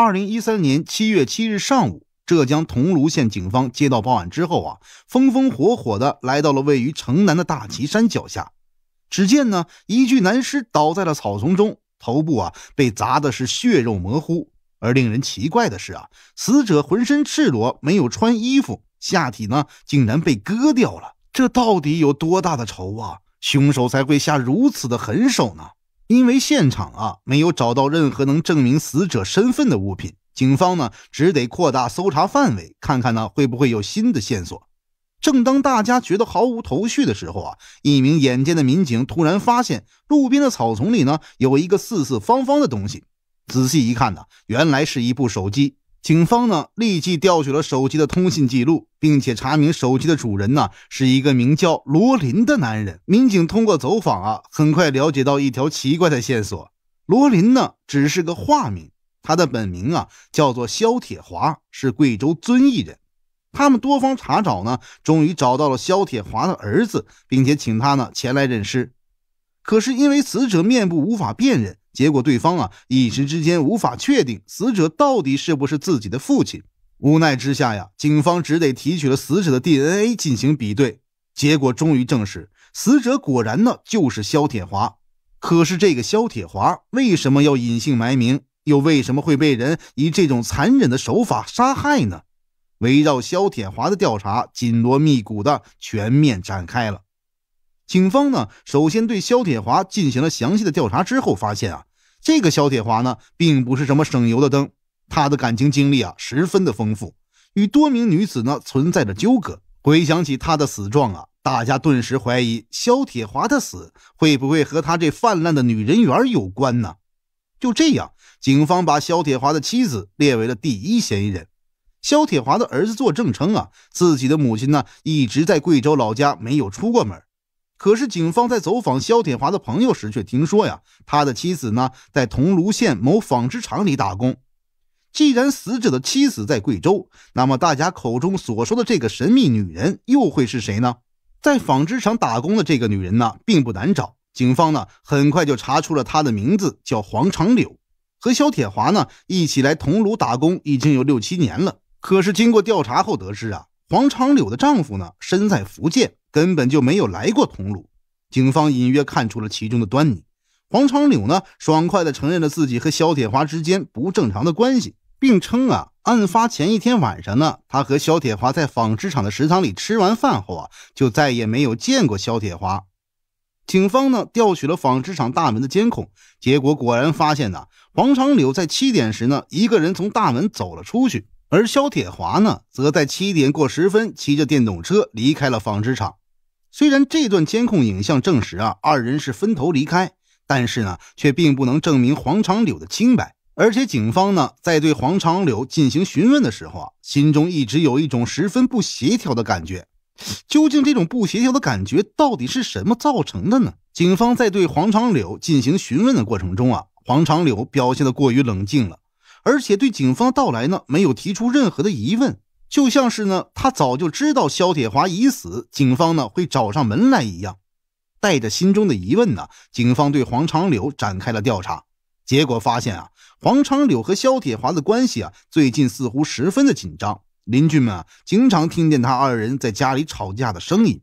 二零一三年七月七日上午，浙江桐庐县警方接到报案之后啊，风风火火的来到了位于城南的大旗山脚下。只见呢，一具男尸倒在了草丛中，头部啊被砸的是血肉模糊。而令人奇怪的是啊，死者浑身赤裸，没有穿衣服，下体呢竟然被割掉了。这到底有多大的仇啊？凶手才会下如此的狠手呢？因为现场啊没有找到任何能证明死者身份的物品，警方呢只得扩大搜查范围，看看呢会不会有新的线索。正当大家觉得毫无头绪的时候啊，一名眼尖的民警突然发现路边的草丛里呢有一个四四方方的东西，仔细一看呢，原来是一部手机。警方呢立即调取了手机的通信记录，并且查明手机的主人呢是一个名叫罗林的男人。民警通过走访啊，很快了解到一条奇怪的线索：罗林呢只是个化名，他的本名啊叫做肖铁华，是贵州遵义人。他们多方查找呢，终于找到了肖铁华的儿子，并且请他呢前来认尸。可是因为死者面部无法辨认。结果对方啊，一时之间无法确定死者到底是不是自己的父亲。无奈之下呀，警方只得提取了死者的 DNA 进行比对，结果终于证实死者果然呢就是肖铁华。可是这个肖铁华为什么要隐姓埋名，又为什么会被人以这种残忍的手法杀害呢？围绕肖铁华的调查紧锣密鼓的全面展开了。警方呢，首先对肖铁华进行了详细的调查之后，发现啊。这个肖铁华呢，并不是什么省油的灯，他的感情经历啊，十分的丰富，与多名女子呢存在着纠葛。回想起他的死状啊，大家顿时怀疑肖铁华的死会不会和他这泛滥的女人缘有关呢？就这样，警方把肖铁华的妻子列为了第一嫌疑人。肖铁华的儿子作证称啊，自己的母亲呢，一直在贵州老家没有出过门。可是，警方在走访肖铁华的朋友时，却听说呀，他的妻子呢，在桐庐县某纺织厂里打工。既然死者的妻子在贵州，那么大家口中所说的这个神秘女人又会是谁呢？在纺织厂打工的这个女人呢，并不难找。警方呢，很快就查出了她的名字叫黄长柳，和肖铁华呢一起来桐庐打工已经有六七年了。可是，经过调查后得知啊，黄长柳的丈夫呢，身在福建。根本就没有来过桐庐，警方隐约看出了其中的端倪。黄长柳呢，爽快地承认了自己和肖铁华之间不正常的关系，并称啊，案发前一天晚上呢，他和肖铁华在纺织厂的食堂里吃完饭后啊，就再也没有见过肖铁华。警方呢，调取了纺织厂大门的监控，结果果然发现呢，黄长柳在七点时呢，一个人从大门走了出去。而肖铁华呢，则在七点过十分骑着电动车离开了纺织厂。虽然这段监控影像证实啊，二人是分头离开，但是呢，却并不能证明黄长柳的清白。而且，警方呢，在对黄长柳进行询问的时候啊，心中一直有一种十分不协调的感觉。究竟这种不协调的感觉到底是什么造成的呢？警方在对黄长柳进行询问的过程中啊，黄长柳表现得过于冷静了。而且对警方的到来呢，没有提出任何的疑问，就像是呢，他早就知道肖铁华已死，警方呢会找上门来一样。带着心中的疑问呢，警方对黄长柳展开了调查，结果发现啊，黄长柳和肖铁华的关系啊，最近似乎十分的紧张，邻居们啊，经常听见他二人在家里吵架的声音。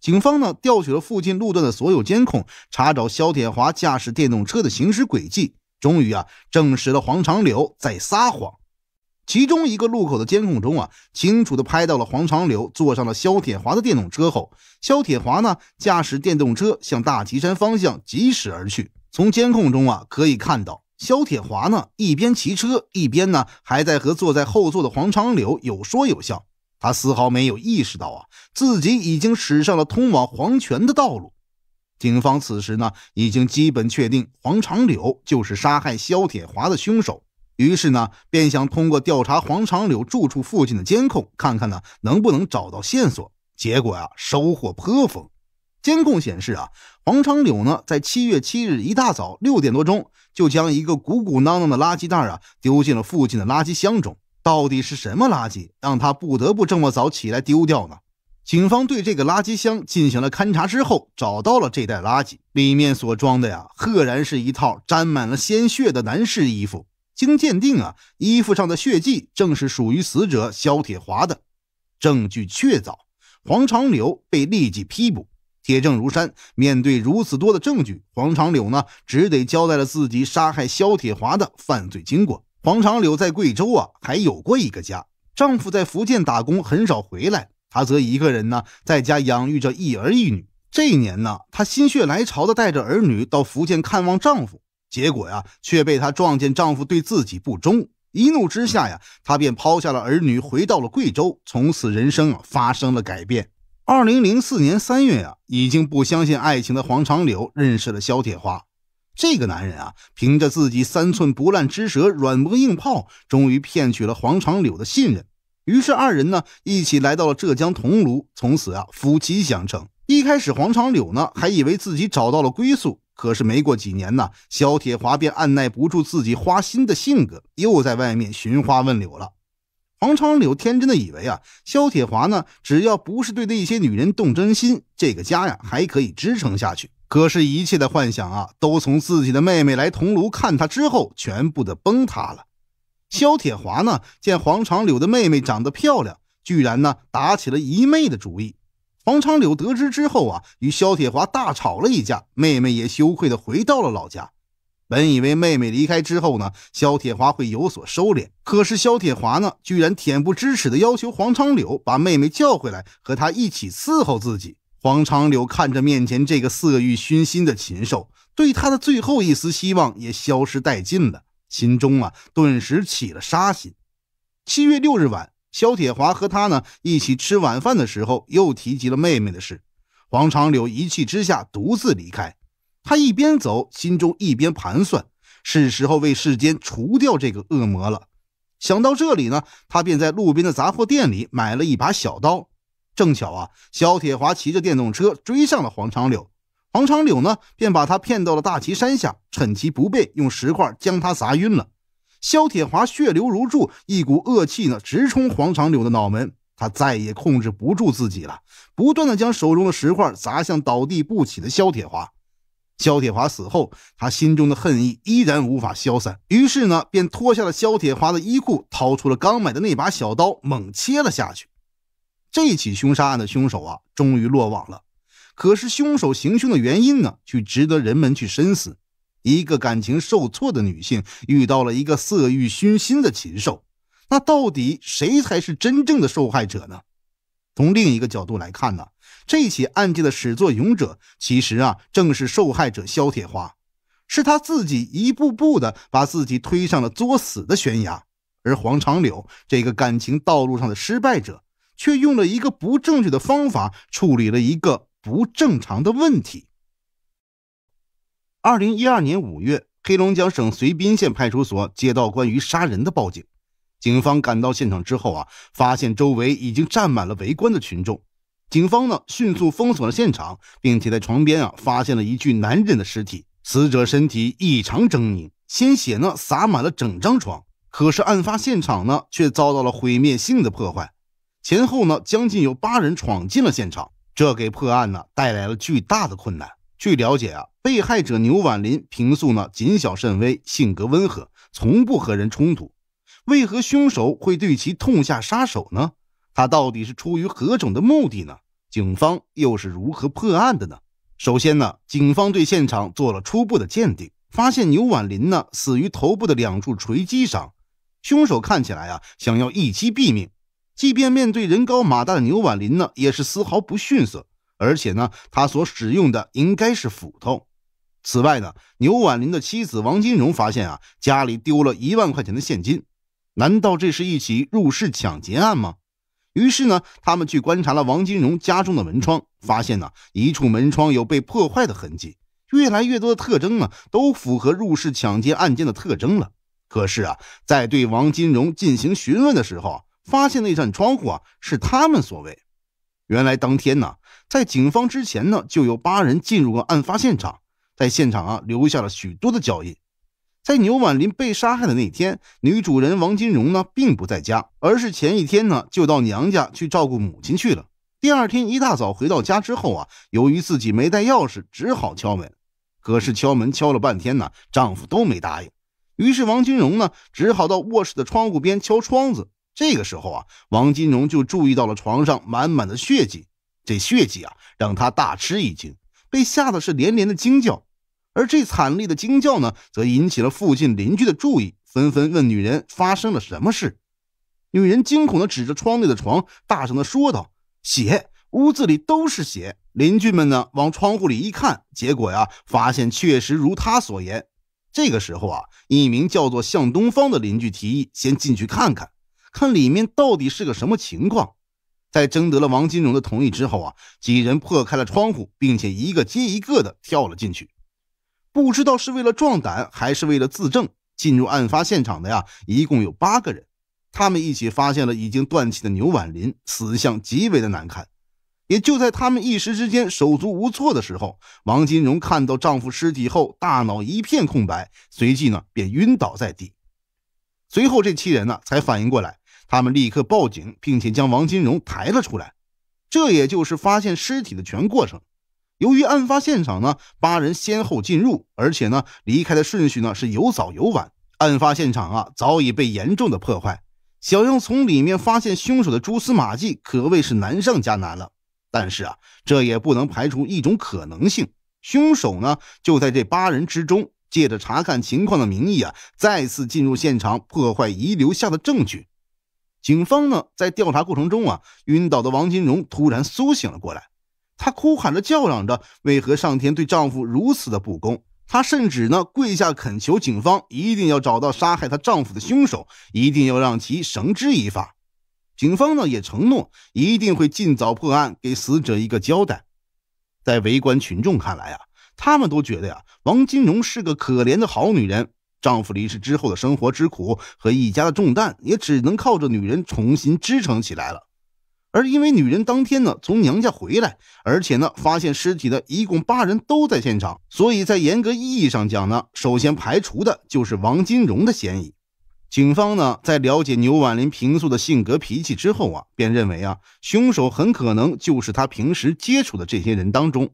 警方呢，调取了附近路段的所有监控，查找肖铁华驾驶电动车的行驶轨迹。终于啊，证实了黄长柳在撒谎。其中一个路口的监控中啊，清楚的拍到了黄长柳坐上了肖铁华的电动车后，肖铁华呢驾驶电动车向大旗山方向疾驶而去。从监控中啊，可以看到肖铁华呢一边骑车，一边呢还在和坐在后座的黄长柳有说有笑。他丝毫没有意识到啊，自己已经驶上了通往黄泉的道路。警方此时呢，已经基本确定黄长柳就是杀害肖铁华的凶手。于是呢，便想通过调查黄长柳住处附近的监控，看看呢能不能找到线索。结果呀，收获颇丰。监控显示啊，黄长柳呢在七月七日一大早六点多钟，就将一个鼓鼓囊囊的垃圾袋啊丢进了附近的垃圾箱中。到底是什么垃圾，让他不得不这么早起来丢掉呢？警方对这个垃圾箱进行了勘查之后，找到了这袋垃圾，里面所装的呀，赫然是一套沾满了鲜血的男士衣服。经鉴定啊，衣服上的血迹正是属于死者肖铁华的，证据确凿，黄长柳被立即批捕。铁证如山，面对如此多的证据，黄长柳呢只得交代了自己杀害肖铁华的犯罪经过。黄长柳在贵州啊还有过一个家，丈夫在福建打工，很少回来。她则一个人呢，在家养育着一儿一女。这一年呢，她心血来潮的带着儿女到福建看望丈夫，结果呀，却被她撞见丈夫对自己不忠。一怒之下呀，她便抛下了儿女，回到了贵州。从此，人生啊发生了改变。二零零四年三月呀，已经不相信爱情的黄长柳认识了肖铁花。这个男人啊，凭着自己三寸不烂之舌，软磨硬泡，终于骗取了黄长柳的信任。于是二人呢一起来到了浙江桐庐，从此啊夫妻相称。一开始黄长柳呢还以为自己找到了归宿，可是没过几年呢，萧铁华便按耐不住自己花心的性格，又在外面寻花问柳了。黄长柳天真的以为啊，萧铁华呢只要不是对那些女人动真心，这个家呀还可以支撑下去。可是，一切的幻想啊都从自己的妹妹来桐庐看他之后全部的崩塌了。肖铁华呢，见黄长柳的妹妹长得漂亮，居然呢打起了姨妹的主意。黄长柳得知之后啊，与肖铁华大吵了一架，妹妹也羞愧的回到了老家。本以为妹妹离开之后呢，肖铁华会有所收敛，可是肖铁华呢，居然恬不知耻的要求黄长柳把妹妹叫回来和他一起伺候自己。黄长柳看着面前这个色欲熏心的禽兽，对他的最后一丝希望也消失殆尽了。心中啊，顿时起了杀心。七月六日晚，肖铁华和他呢一起吃晚饭的时候，又提及了妹妹的事。黄长柳一气之下，独自离开。他一边走，心中一边盘算，是时候为世间除掉这个恶魔了。想到这里呢，他便在路边的杂货店里买了一把小刀。正巧啊，肖铁华骑着电动车追上了黄长柳。黄长柳呢，便把他骗到了大旗山下，趁其不备，用石块将他砸晕了。肖铁华血流如注，一股恶气呢直冲黄长柳的脑门，他再也控制不住自己了，不断的将手中的石块砸向倒地不起的肖铁华。肖铁华死后，他心中的恨意依然无法消散，于是呢，便脱下了肖铁华的衣裤，掏出了刚买的那把小刀，猛切了下去。这起凶杀案的凶手啊，终于落网了。可是凶手行凶的原因呢，却值得人们去深思。一个感情受挫的女性遇到了一个色欲熏心的禽兽，那到底谁才是真正的受害者呢？从另一个角度来看呢，这起案件的始作俑者其实啊，正是受害者肖铁花，是他自己一步步的把自己推上了作死的悬崖，而黄长柳这个感情道路上的失败者，却用了一个不正确的方法处理了一个。不正常的问题。二零一二年五月，黑龙江省绥滨县派出所接到关于杀人的报警，警方赶到现场之后啊，发现周围已经站满了围观的群众。警方呢，迅速封锁了现场，并且在床边啊，发现了一具男人的尸体。死者身体异常狰狞，鲜血呢，洒满了整张床。可是案发现场呢，却遭到了毁灭性的破坏，前后呢，将近有八人闯进了现场。这给破案呢带来了巨大的困难。据了解啊，被害者牛婉林平素呢谨小慎微，性格温和，从不和人冲突。为何凶手会对其痛下杀手呢？他到底是出于何种的目的呢？警方又是如何破案的呢？首先呢，警方对现场做了初步的鉴定，发现牛婉林呢死于头部的两处锤击伤，凶手看起来啊想要一击毙命。即便面对人高马大的牛婉林呢，也是丝毫不逊色。而且呢，他所使用的应该是斧头。此外呢，牛婉林的妻子王金荣发现啊，家里丢了一万块钱的现金。难道这是一起入室抢劫案吗？于是呢，他们去观察了王金荣家中的门窗，发现呢，一处门窗有被破坏的痕迹。越来越多的特征呢，都符合入室抢劫案件的特征了。可是啊，在对王金荣进行询问的时候。发现那扇窗户啊是他们所为。原来当天呢，在警方之前呢，就有八人进入过案发现场，在现场啊留下了许多的脚印。在牛婉林被杀害的那天，女主人王金荣呢并不在家，而是前一天呢就到娘家去照顾母亲去了。第二天一大早回到家之后啊，由于自己没带钥匙，只好敲门。可是敲门敲了半天呢，丈夫都没答应。于是王金荣呢只好到卧室的窗户边敲窗子。这个时候啊，王金荣就注意到了床上满满的血迹，这血迹啊让他大吃一惊，被吓得是连连的惊叫。而这惨烈的惊叫呢，则引起了附近邻居的注意，纷纷问女人发生了什么事。女人惊恐的指着窗内的床，大声的说道：“血，屋子里都是血。”邻居们呢往窗户里一看，结果呀发现确实如她所言。这个时候啊，一名叫做向东方的邻居提议先进去看看。看里面到底是个什么情况，在征得了王金荣的同意之后啊，几人破开了窗户，并且一个接一个的跳了进去。不知道是为了壮胆还是为了自证，进入案发现场的呀，一共有八个人。他们一起发现了已经断气的牛婉林，死相极为的难看。也就在他们一时之间手足无措的时候，王金荣看到丈夫尸体后，大脑一片空白，随即呢便晕倒在地。随后这七人呢才反应过来。他们立刻报警，并且将王金荣抬了出来。这也就是发现尸体的全过程。由于案发现场呢，八人先后进入，而且呢，离开的顺序呢是有早有晚。案发现场啊，早已被严重的破坏，想要从里面发现凶手的蛛丝马迹，可谓是难上加难了。但是啊，这也不能排除一种可能性：凶手呢，就在这八人之中，借着查看情况的名义啊，再次进入现场，破坏遗留下的证据。警方呢，在调查过程中啊，晕倒的王金荣突然苏醒了过来，她哭喊着、叫嚷着：“为何上天对丈夫如此的不公？”她甚至呢，跪下恳求警方一定要找到杀害她丈夫的凶手，一定要让其绳之以法。警方呢，也承诺一定会尽早破案，给死者一个交代。在围观群众看来啊，他们都觉得呀，王金荣是个可怜的好女人。丈夫离世之后的生活之苦和一家的重担，也只能靠着女人重新支撑起来了。而因为女人当天呢从娘家回来，而且呢发现尸体的一共八人都在现场，所以在严格意义上讲呢，首先排除的就是王金荣的嫌疑。警方呢在了解牛婉林平素的性格脾气之后啊，便认为啊凶手很可能就是他平时接触的这些人当中。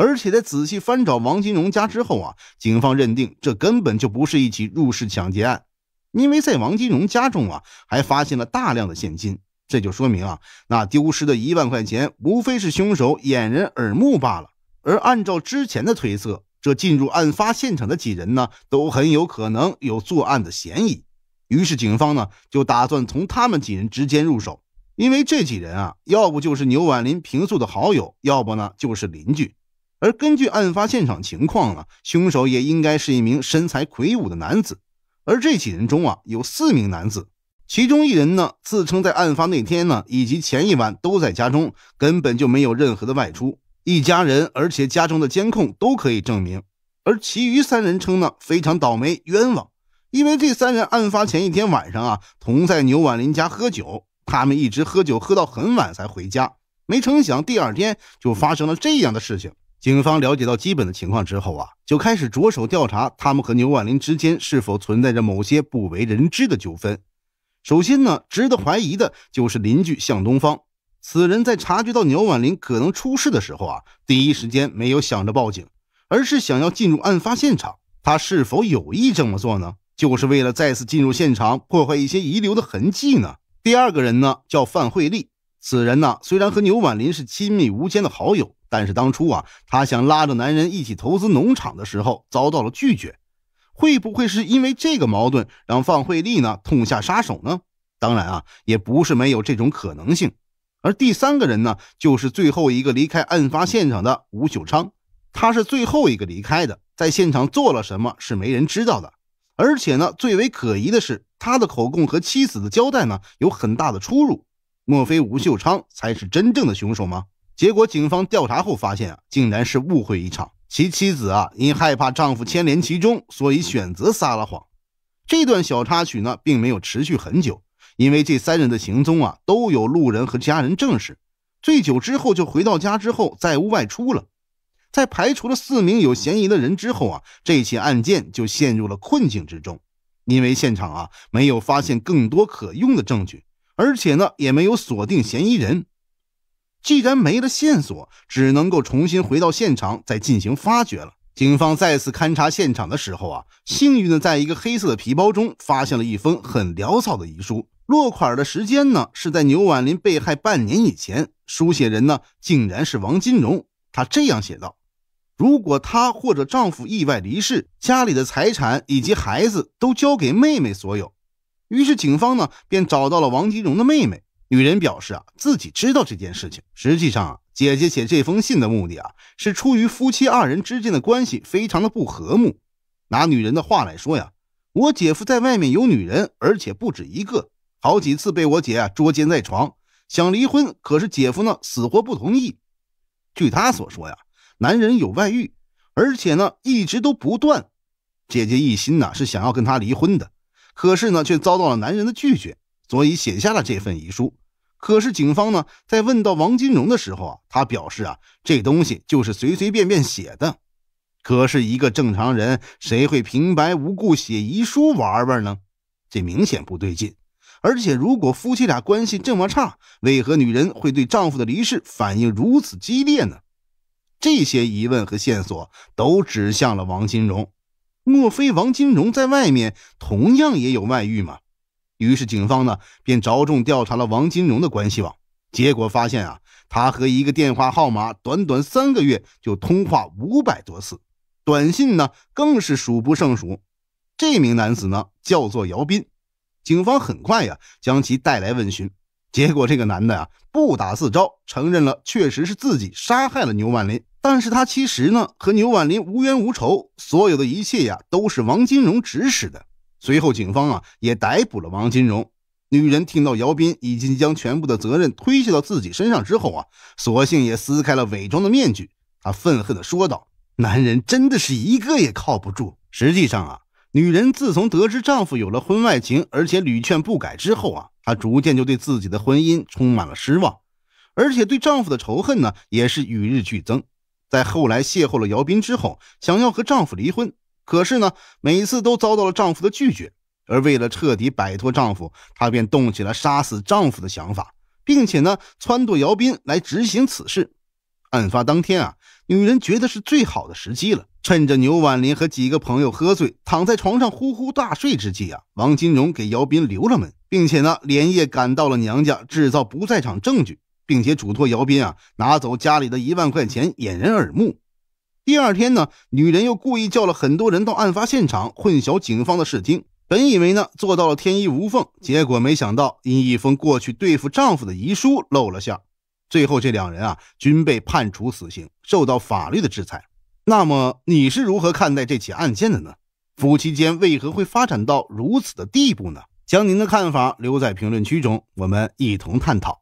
而且在仔细翻找王金荣家之后啊，警方认定这根本就不是一起入室抢劫案，因为在王金荣家中啊还发现了大量的现金，这就说明啊那丢失的一万块钱无非是凶手掩人耳目罢了。而按照之前的推测，这进入案发现场的几人呢都很有可能有作案的嫌疑，于是警方呢就打算从他们几人之间入手，因为这几人啊要不就是牛婉林平素的好友，要不呢就是邻居。而根据案发现场情况呢，凶手也应该是一名身材魁梧的男子。而这几人中啊，有四名男子，其中一人呢自称在案发那天呢以及前一晚都在家中，根本就没有任何的外出。一家人，而且家中的监控都可以证明。而其余三人称呢非常倒霉冤枉，因为这三人案发前一天晚上啊同在牛婉林家喝酒，他们一直喝酒喝到很晚才回家，没成想第二天就发生了这样的事情。警方了解到基本的情况之后啊，就开始着手调查他们和牛婉林之间是否存在着某些不为人知的纠纷。首先呢，值得怀疑的就是邻居向东方，此人在察觉到牛婉林可能出事的时候啊，第一时间没有想着报警，而是想要进入案发现场。他是否有意这么做呢？就是为了再次进入现场破坏一些遗留的痕迹呢？第二个人呢，叫范慧丽，此人呢虽然和牛婉林是亲密无间的好友。但是当初啊，他想拉着男人一起投资农场的时候遭到了拒绝，会不会是因为这个矛盾让方慧丽呢痛下杀手呢？当然啊，也不是没有这种可能性。而第三个人呢，就是最后一个离开案发现场的吴秀昌，他是最后一个离开的，在现场做了什么，是没人知道的。而且呢，最为可疑的是他的口供和妻子的交代呢有很大的出入，莫非吴秀昌才是真正的凶手吗？结果，警方调查后发现啊，竟然是误会一场。其妻子啊，因害怕丈夫牵连其中，所以选择撒了谎。这段小插曲呢，并没有持续很久，因为这三人的行踪啊，都有路人和家人证实。醉酒之后就回到家，之后再无外出了。在排除了四名有嫌疑的人之后啊，这起案件就陷入了困境之中，因为现场啊，没有发现更多可用的证据，而且呢，也没有锁定嫌疑人。既然没了线索，只能够重新回到现场再进行发掘了。警方再次勘察现场的时候啊，幸运的在一个黑色的皮包中发现了一封很潦草的遗书，落款的时间呢是在牛婉林被害半年以前，书写人呢竟然是王金荣。他这样写道：“如果她或者丈夫意外离世，家里的财产以及孩子都交给妹妹所有。”于是警方呢便找到了王金荣的妹妹。女人表示啊，自己知道这件事情。实际上啊，姐姐写这封信的目的啊，是出于夫妻二人之间的关系非常的不和睦。拿女人的话来说呀，我姐夫在外面有女人，而且不止一个，好几次被我姐啊捉奸在床。想离婚，可是姐夫呢死活不同意。据她所说呀，男人有外遇，而且呢一直都不断。姐姐一心呢是想要跟他离婚的，可是呢却遭到了男人的拒绝，所以写下了这份遗书。可是警方呢，在问到王金荣的时候啊，他表示啊，这东西就是随随便便写的。可是，一个正常人谁会平白无故写遗书玩玩呢？这明显不对劲。而且，如果夫妻俩关系这么差，为何女人会对丈夫的离世反应如此激烈呢？这些疑问和线索都指向了王金荣。莫非王金荣在外面同样也有外遇吗？于是警方呢便着重调查了王金荣的关系网，结果发现啊，他和一个电话号码短短三个月就通话五百多次，短信呢更是数不胜数。这名男子呢叫做姚斌，警方很快呀将其带来问询，结果这个男的呀不打自招，承认了确实是自己杀害了牛万林，但是他其实呢和牛万林无冤无仇，所有的一切呀都是王金荣指使的。随后，警方啊也逮捕了王金荣。女人听到姚斌已经将全部的责任推卸到自己身上之后啊，索性也撕开了伪装的面具。她愤恨地说道：“男人真的是一个也靠不住。”实际上啊，女人自从得知丈夫有了婚外情，而且屡劝不改之后啊，她逐渐就对自己的婚姻充满了失望，而且对丈夫的仇恨呢也是与日俱增。在后来邂逅了姚斌之后，想要和丈夫离婚。可是呢，每次都遭到了丈夫的拒绝。而为了彻底摆脱丈夫，她便动起了杀死丈夫的想法，并且呢，撺掇姚斌来执行此事。案发当天啊，女人觉得是最好的时机了。趁着牛婉林和几个朋友喝醉，躺在床上呼呼大睡之际啊，王金荣给姚斌留了门，并且呢，连夜赶到了娘家，制造不在场证据，并且嘱托姚斌啊，拿走家里的一万块钱，掩人耳目。第二天呢，女人又故意叫了很多人到案发现场，混淆警方的视听。本以为呢做到了天衣无缝，结果没想到因一封过去对付丈夫的遗书露了馅。最后这两人啊，均被判处死刑，受到法律的制裁。那么你是如何看待这起案件的呢？夫妻间为何会发展到如此的地步呢？将您的看法留在评论区中，我们一同探讨。